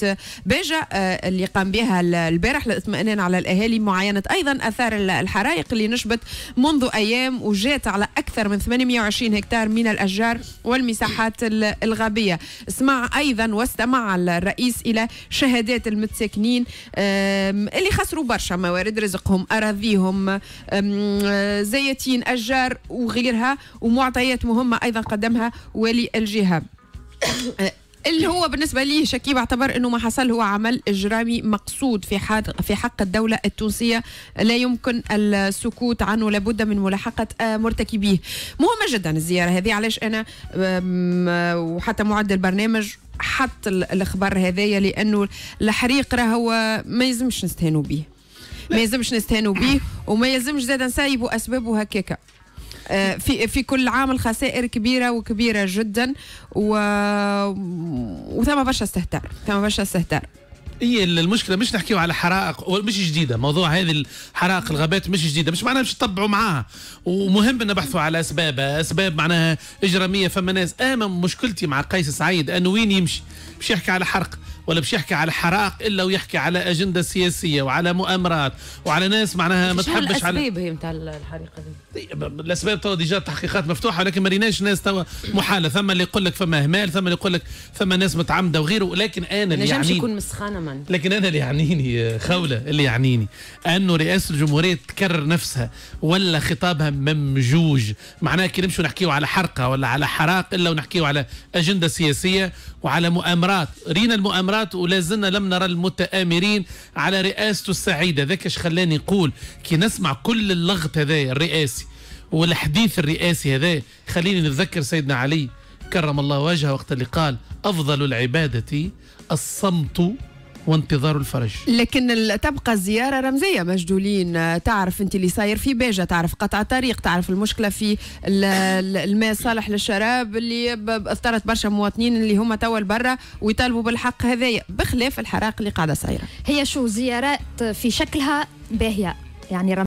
كانت باجه آه، اللي قام بها البارح للاطمئنان على الاهالي معاينه ايضا اثار الحرائق اللي نشبت منذ ايام وجات على اكثر من 820 هكتار من الاشجار والمساحات الغابيه سمع ايضا واستمع الرئيس الى شهادات المتساكنين اللي خسروا برشا موارد رزقهم اراضيهم آه، زيتين اشجار وغيرها ومعطيات مهمه ايضا قدمها والي الجهه اللي هو بالنسبه لي شكيب اعتبر انه ما حصل هو عمل اجرامي مقصود في حق في حق الدوله التونسيه لا يمكن السكوت عنه لابد من ملاحقه آه، مرتكبيه مهمه جدا الزياره هذه علاش انا وحتى معد البرنامج حط الاخبار هذايا لانه الحريق راهو ما يلزمش نستهانوا به ما يلزمش نستهانوا به وما يلزمش زاد نسايبوا اسبابه هكاكا آه، في في كل عام الخسائر كبيره وكبيره جدا و وثما برشا استهتار ثما برشا استهتار هي المشكله مش نحكيو على حرائق مش جديده موضوع هذه حرائق الغابات مش جديده مش معناها باش تطبعوا معاها ومهم ان نبحثوا على اسبابها اسباب معناها اجراميه فما ناس انا مشكلتي مع قيس سعيد انه وين يمشي مش يحكي على حرق ولا باش يحكي على حرائق الا ويحكي على اجنده سياسيه وعلى مؤامرات وعلى ناس معناها ما تحبش على الاسباب هي نتاع الحريقه دي الاسباب توا ديجا تحقيقات مفتوحه ولكن ما ريناش ناس توا محاله ثم اللي يقول لك فما اهمال ثم اللي يقول لك فما ناس متعمده وغيره لكن انا اللي يعنيني يكون مسخانه من لكن انا اللي يعنيني خوله اللي يعنيني انه رئاسه الجمهوريه تكرر نفسها ولا خطابها ممجوج معناها كي نمشوا نحكيو على حرقه ولا على حراق الا ونحكيو على اجنده سياسيه وعلى مؤامرات رينا المؤامرات مرات ولا زلنا لم نرى المتآمرين على رئاسته السعيدة ذاك اش خلاني نقول كي نسمع كل اللغط هذا الرئاسي والحديث الرئاسي هذا خليني نتذكر سيدنا علي كرم الله وجهه وقت اللي قال أفضل العبادة الصمت وانتظار الفرج لكن تبقى الزياره رمزيه مجدولين تعرف انت اللي صاير في باجه تعرف قطع طريق تعرف المشكله في الماء صالح للشراب اللي اضطرت برشا مواطنين اللي هما توا برا ويطالبوا بالحق هذايا بخلاف الحراق اللي قاعده صايره هي شو زيارات في شكلها باهيه يعني رمزية